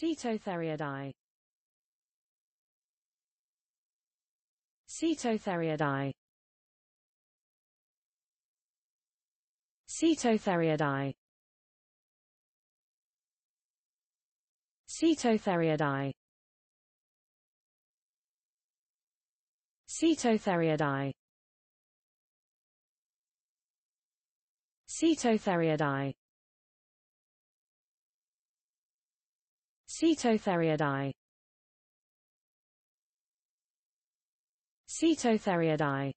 Cetotheriidae Cetotheriidae Cetotheriidae Cetotheriidae Cetotheriidae Cetotheriidae Cetotheriidae Cetotheriidae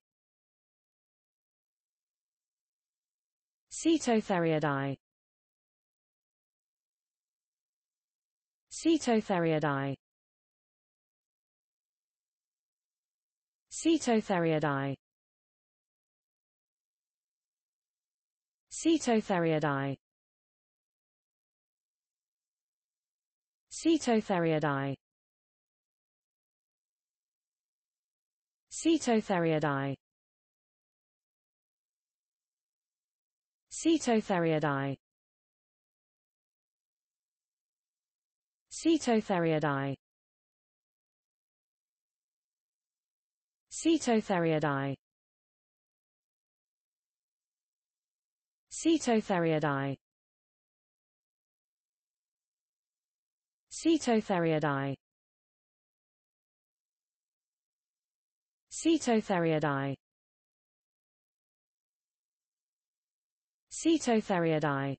Cetotheriidae Cetotheriidae Cetotheriidae Cetotheriidae Cetotheriidae Cetotheriidae Cetotheriidae Cetotheriidae Cetotheriidae Cetotheriidae Cetotheriidae Cetotheriidae Cetotheriidae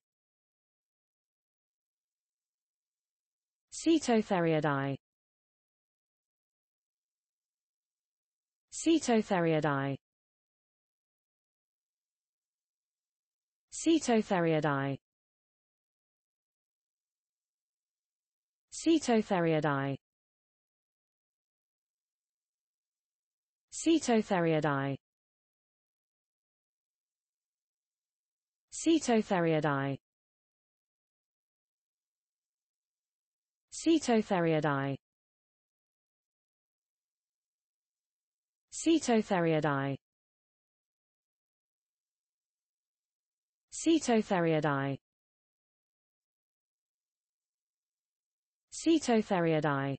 Cetotheriidae Cetotheriidae Cetotheriidae Cetotheriidae Cetotheriidae Cetotheriidae Cetotheriidae Cetotheriidae Cetotheriidae Cetotheriidae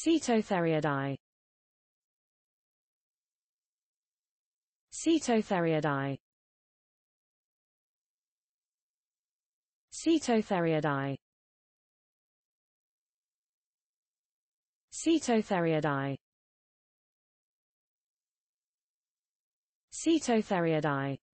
Cetotheriidae Cetotheriidae Cetotheriidae Cetotheriidae Cetotheriidae